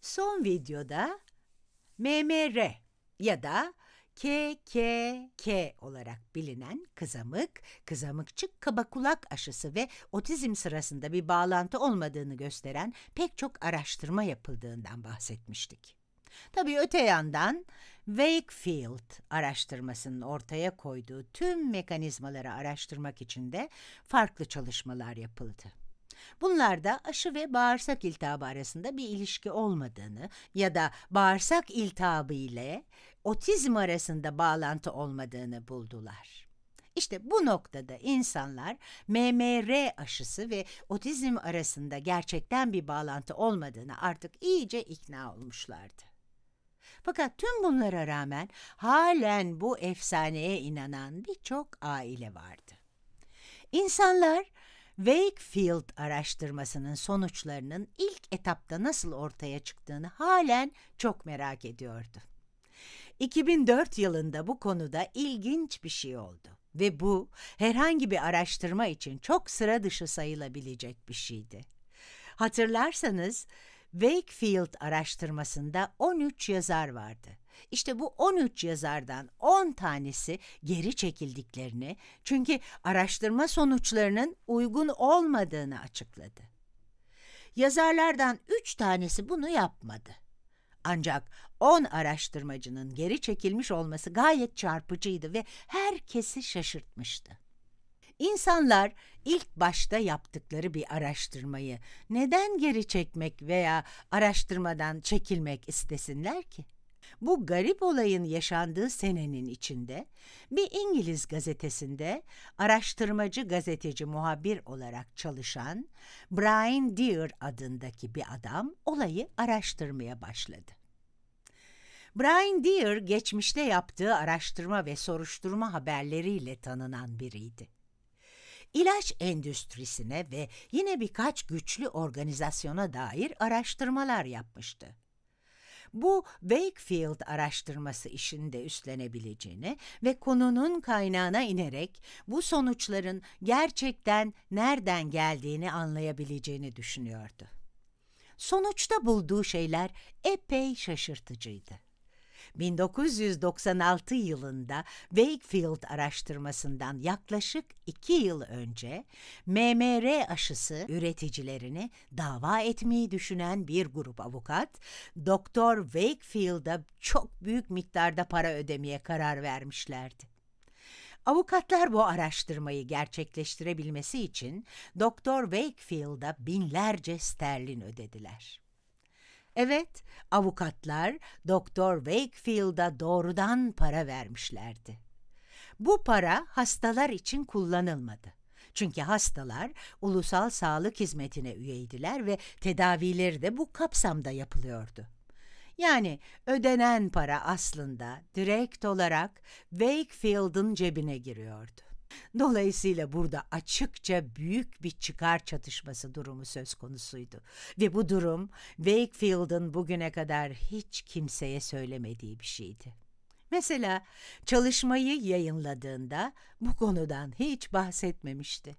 Son videoda MMR ya da KKK olarak bilinen kızamık, kızamıkçık kulak aşısı ve otizm sırasında bir bağlantı olmadığını gösteren pek çok araştırma yapıldığından bahsetmiştik. Tabii öte yandan Wakefield araştırmasının ortaya koyduğu tüm mekanizmaları araştırmak için de farklı çalışmalar yapıldı. Bunlarda aşı ve bağırsak iltihabı arasında bir ilişki olmadığını ya da bağırsak iltihabı ile otizm arasında bağlantı olmadığını buldular. İşte bu noktada insanlar MMR aşısı ve otizm arasında gerçekten bir bağlantı olmadığını artık iyice ikna olmuşlardı. Fakat tüm bunlara rağmen halen bu efsaneye inanan birçok aile vardı. İnsanlar Wakefield araştırmasının sonuçlarının ilk etapta nasıl ortaya çıktığını halen çok merak ediyordu. 2004 yılında bu konuda ilginç bir şey oldu ve bu herhangi bir araştırma için çok sıra dışı sayılabilecek bir şeydi. Hatırlarsanız Wakefield araştırmasında 13 yazar vardı işte bu 13 yazardan 10 tanesi geri çekildiklerini çünkü araştırma sonuçlarının uygun olmadığını açıkladı. Yazarlardan 3 tanesi bunu yapmadı. Ancak 10 araştırmacının geri çekilmiş olması gayet çarpıcıydı ve herkesi şaşırtmıştı. İnsanlar ilk başta yaptıkları bir araştırmayı neden geri çekmek veya araştırmadan çekilmek istesinler ki? Bu garip olayın yaşandığı senenin içinde bir İngiliz gazetesinde araştırmacı gazeteci muhabir olarak çalışan Brian Deer adındaki bir adam olayı araştırmaya başladı. Brian Deer geçmişte yaptığı araştırma ve soruşturma haberleriyle tanınan biriydi. İlaç endüstrisine ve yine birkaç güçlü organizasyona dair araştırmalar yapmıştı bu Wakefield araştırması işinde üstlenebileceğini ve konunun kaynağına inerek bu sonuçların gerçekten nereden geldiğini anlayabileceğini düşünüyordu. Sonuçta bulduğu şeyler epey şaşırtıcıydı. 1996 yılında Wakefield araştırmasından yaklaşık 2 yıl önce MMR aşısı üreticilerini dava etmeyi düşünen bir grup avukat, Doktor Wakefield'a çok büyük miktarda para ödemeye karar vermişlerdi. Avukatlar bu araştırmayı gerçekleştirebilmesi için Doktor Wakefield'a binlerce sterlin ödediler. Evet, avukatlar Doktor Wakefield'a doğrudan para vermişlerdi. Bu para hastalar için kullanılmadı. Çünkü hastalar ulusal sağlık hizmetine üyeydiler ve tedavileri de bu kapsamda yapılıyordu. Yani ödenen para aslında direkt olarak Wakefield'ın cebine giriyordu. Dolayısıyla burada açıkça büyük bir çıkar çatışması durumu söz konusuydu ve bu durum Wakefield'ın bugüne kadar hiç kimseye söylemediği bir şeydi. Mesela çalışmayı yayınladığında bu konudan hiç bahsetmemişti.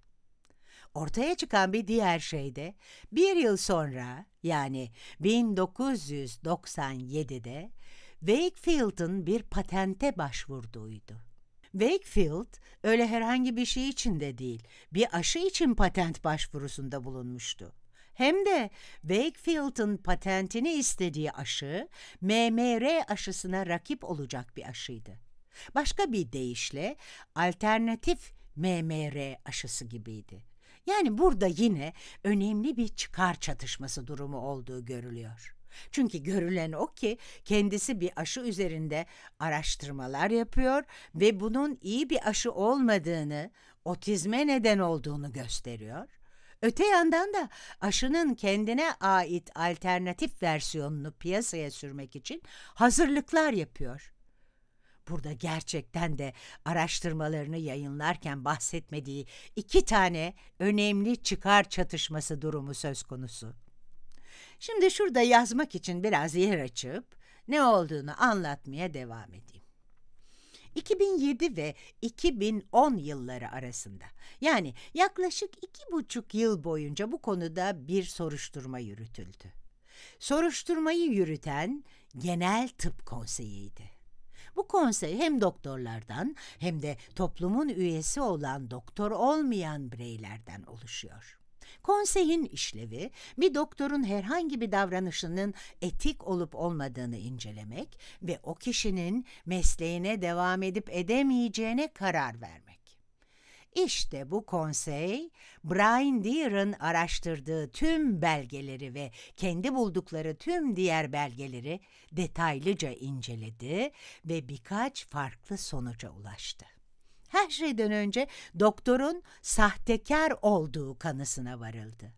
Ortaya çıkan bir diğer şey de bir yıl sonra yani 1997'de Wakefield'ın bir patente başvurduğuydu. Wakefield öyle herhangi bir şey için de değil, bir aşı için patent başvurusunda bulunmuştu. Hem de Wakefield'ın patentini istediği aşı MMR aşısına rakip olacak bir aşıydı. Başka bir deyişle alternatif MMR aşısı gibiydi. Yani burada yine önemli bir çıkar çatışması durumu olduğu görülüyor. Çünkü görülen o ki kendisi bir aşı üzerinde araştırmalar yapıyor ve bunun iyi bir aşı olmadığını, otizme neden olduğunu gösteriyor. Öte yandan da aşının kendine ait alternatif versiyonunu piyasaya sürmek için hazırlıklar yapıyor. Burada gerçekten de araştırmalarını yayınlarken bahsetmediği iki tane önemli çıkar çatışması durumu söz konusu. Şimdi şurada yazmak için biraz yer açıp ne olduğunu anlatmaya devam edeyim. 2007 ve 2010 yılları arasında yani yaklaşık iki buçuk yıl boyunca bu konuda bir soruşturma yürütüldü. Soruşturmayı yürüten Genel Tıp Konseyi'ydi. Bu konsey hem doktorlardan hem de toplumun üyesi olan doktor olmayan bireylerden oluşuyor. Konseyin işlevi bir doktorun herhangi bir davranışının etik olup olmadığını incelemek ve o kişinin mesleğine devam edip edemeyeceğine karar vermek. İşte bu konsey, Brian Deere'ın araştırdığı tüm belgeleri ve kendi buldukları tüm diğer belgeleri detaylıca inceledi ve birkaç farklı sonuca ulaştı her şeyden önce doktorun sahtekar olduğu kanısına varıldı.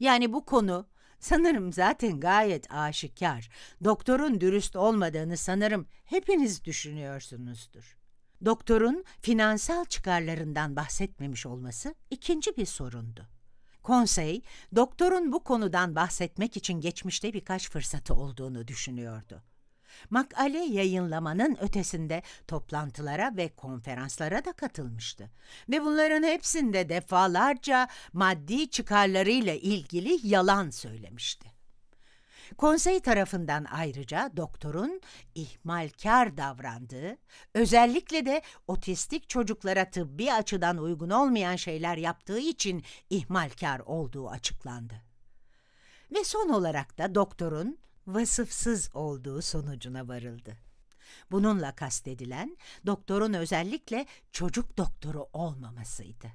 Yani bu konu sanırım zaten gayet aşikar. Doktorun dürüst olmadığını sanırım hepiniz düşünüyorsunuzdur. Doktorun finansal çıkarlarından bahsetmemiş olması ikinci bir sorundu. Konsey, doktorun bu konudan bahsetmek için geçmişte birkaç fırsatı olduğunu düşünüyordu. Makale yayınlamanın ötesinde toplantılara ve konferanslara da katılmıştı ve bunların hepsinde defalarca maddi çıkarlarıyla ilgili yalan söylemişti. Konsey tarafından ayrıca doktorun ihmalkar davrandığı, özellikle de otistik çocuklara tıbbi açıdan uygun olmayan şeyler yaptığı için ihmalkar olduğu açıklandı. Ve son olarak da doktorun vasıfsız olduğu sonucuna varıldı. Bununla kastedilen doktorun özellikle çocuk doktoru olmamasıydı.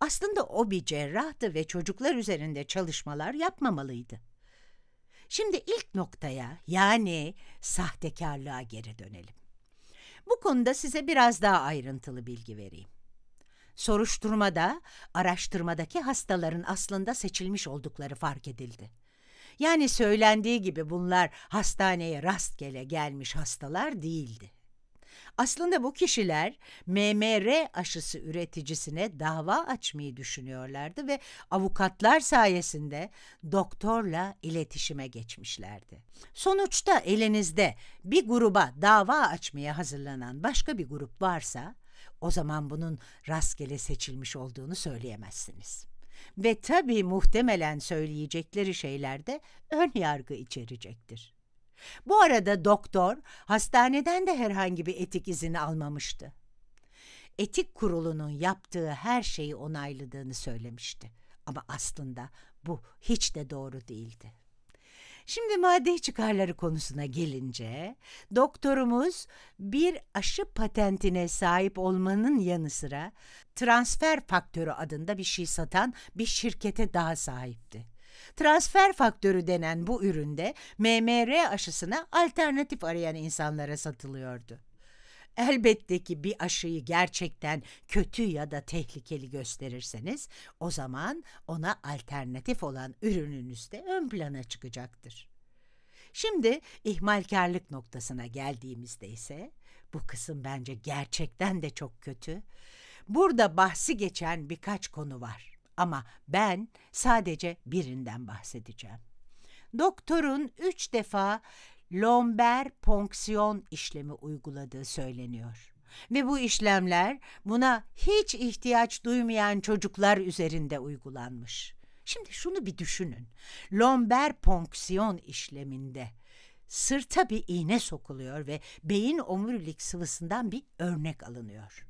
Aslında o bir cerrahtı ve çocuklar üzerinde çalışmalar yapmamalıydı. Şimdi ilk noktaya yani sahtekarlığa geri dönelim. Bu konuda size biraz daha ayrıntılı bilgi vereyim. Soruşturmada, araştırmadaki hastaların aslında seçilmiş oldukları fark edildi yani söylendiği gibi bunlar hastaneye rastgele gelmiş hastalar değildi. Aslında bu kişiler MMR aşısı üreticisine dava açmayı düşünüyorlardı ve avukatlar sayesinde doktorla iletişime geçmişlerdi. Sonuçta elinizde bir gruba dava açmaya hazırlanan başka bir grup varsa o zaman bunun rastgele seçilmiş olduğunu söyleyemezsiniz ve tabii muhtemelen söyleyecekleri şeyler de ön yargı içerecektir. Bu arada doktor hastaneden de herhangi bir etik izini almamıştı. Etik kurulunun yaptığı her şeyi onayladığını söylemişti ama aslında bu hiç de doğru değildi. Şimdi madde çıkarları konusuna gelince doktorumuz bir aşı patentine sahip olmanın yanı sıra transfer faktörü adında bir şey satan bir şirkete daha sahipti. Transfer faktörü denen bu üründe MMR aşısına alternatif arayan insanlara satılıyordu. Elbette ki bir aşıyı gerçekten kötü ya da tehlikeli gösterirseniz o zaman ona alternatif olan ürününüz de ön plana çıkacaktır. Şimdi ihmalkarlık noktasına geldiğimizde ise bu kısım bence gerçekten de çok kötü. Burada bahsi geçen birkaç konu var ama ben sadece birinden bahsedeceğim doktorun üç defa lomber ponksiyon işlemi uyguladığı söyleniyor. Ve bu işlemler buna hiç ihtiyaç duymayan çocuklar üzerinde uygulanmış. Şimdi şunu bir düşünün. Lomber ponksiyon işleminde sırta bir iğne sokuluyor ve beyin omurilik sıvısından bir örnek alınıyor.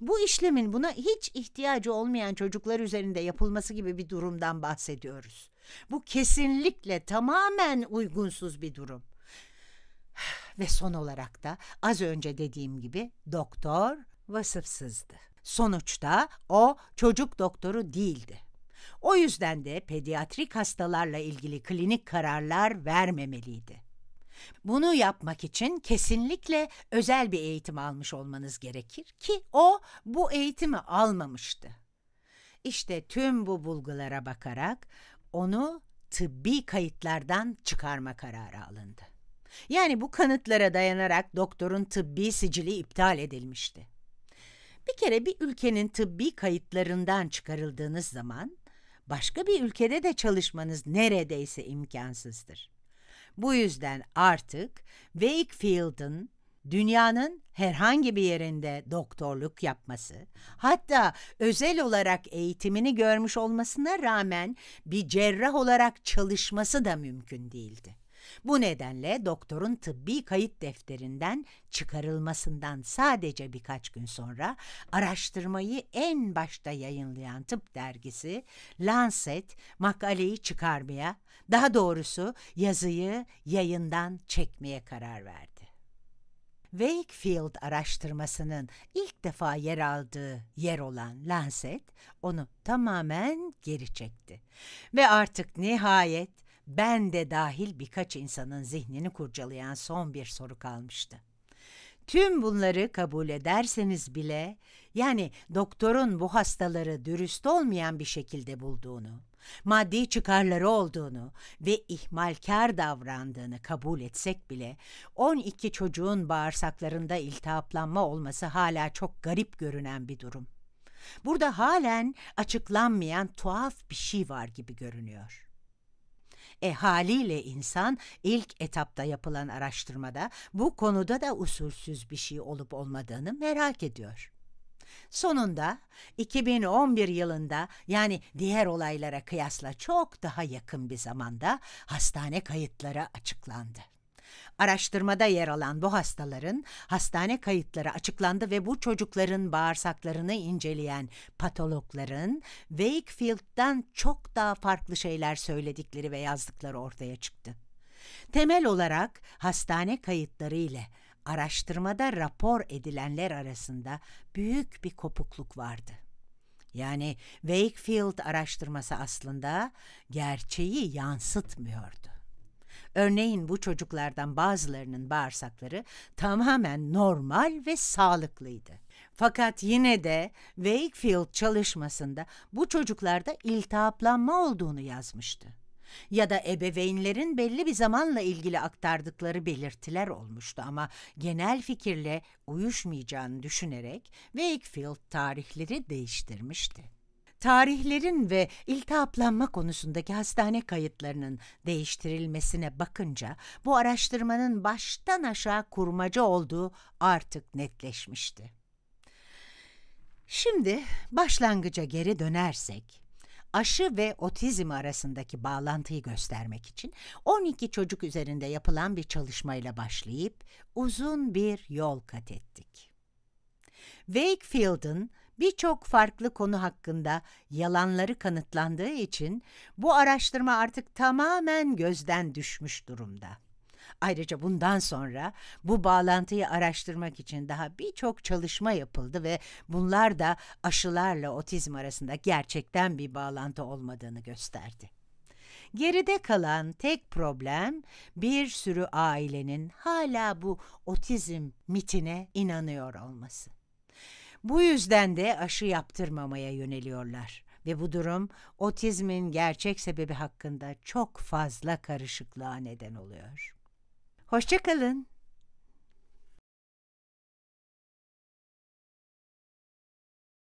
Bu işlemin buna hiç ihtiyacı olmayan çocuklar üzerinde yapılması gibi bir durumdan bahsediyoruz. Bu kesinlikle tamamen uygunsuz bir durum. Ve son olarak da az önce dediğim gibi doktor vasıfsızdı. Sonuçta o çocuk doktoru değildi. O yüzden de pediatrik hastalarla ilgili klinik kararlar vermemeliydi. Bunu yapmak için kesinlikle özel bir eğitim almış olmanız gerekir ki o bu eğitimi almamıştı. İşte tüm bu bulgulara bakarak onu tıbbi kayıtlardan çıkarma kararı alındı. Yani bu kanıtlara dayanarak doktorun tıbbi sicili iptal edilmişti. Bir kere bir ülkenin tıbbi kayıtlarından çıkarıldığınız zaman başka bir ülkede de çalışmanız neredeyse imkansızdır. Bu yüzden artık Wakefield'ın dünyanın herhangi bir yerinde doktorluk yapması, hatta özel olarak eğitimini görmüş olmasına rağmen bir cerrah olarak çalışması da mümkün değildi. Bu nedenle doktorun tıbbi kayıt defterinden çıkarılmasından sadece birkaç gün sonra araştırmayı en başta yayınlayan tıp dergisi Lancet makaleyi çıkarmaya, daha doğrusu yazıyı yayından çekmeye karar verdi. Wakefield araştırmasının ilk defa yer aldığı yer olan Lancet onu tamamen geri çekti. Ve artık nihayet ben de dahil birkaç insanın zihnini kurcalayan son bir soru kalmıştı. Tüm bunları kabul ederseniz bile, yani doktorun bu hastaları dürüst olmayan bir şekilde bulduğunu, maddi çıkarları olduğunu ve ihmalkar davrandığını kabul etsek bile 12 çocuğun bağırsaklarında iltihaplanma olması hala çok garip görünen bir durum. Burada halen açıklanmayan tuhaf bir şey var gibi görünüyor. E haliyle insan ilk etapta yapılan araştırmada bu konuda da usulsüz bir şey olup olmadığını merak ediyor. Sonunda 2011 yılında yani diğer olaylara kıyasla çok daha yakın bir zamanda hastane kayıtları açıklandı. Araştırmada yer alan bu hastaların hastane kayıtları açıklandı ve bu çocukların bağırsaklarını inceleyen patologların Wakefield'dan çok daha farklı şeyler söyledikleri ve yazdıkları ortaya çıktı. Temel olarak hastane kayıtları ile araştırmada rapor edilenler arasında büyük bir kopukluk vardı. Yani Wakefield araştırması aslında gerçeği yansıtmıyordu. Örneğin bu çocuklardan bazılarının bağırsakları tamamen normal ve sağlıklıydı. Fakat yine de Wakefield çalışmasında bu çocuklarda iltihaplanma olduğunu yazmıştı. Ya da ebeveynlerin belli bir zamanla ilgili aktardıkları belirtiler olmuştu ama genel fikirle uyuşmayacağını düşünerek Wakefield tarihleri değiştirmişti tarihlerin ve iltihaplanma konusundaki hastane kayıtlarının değiştirilmesine bakınca bu araştırmanın baştan aşağı kurmaca olduğu artık netleşmişti. Şimdi başlangıca geri dönersek, aşı ve otizm arasındaki bağlantıyı göstermek için 12 çocuk üzerinde yapılan bir çalışmayla başlayıp uzun bir yol kat ettik. Wakefield'ın birçok farklı konu hakkında yalanları kanıtlandığı için bu araştırma artık tamamen gözden düşmüş durumda. Ayrıca bundan sonra bu bağlantıyı araştırmak için daha birçok çalışma yapıldı ve bunlar da aşılarla otizm arasında gerçekten bir bağlantı olmadığını gösterdi. Geride kalan tek problem bir sürü ailenin hala bu otizm mitine inanıyor olması. Bu yüzden de aşı yaptırmamaya yöneliyorlar ve bu durum otizmin gerçek sebebi hakkında çok fazla karışıklığa neden oluyor. Hoşçakalın.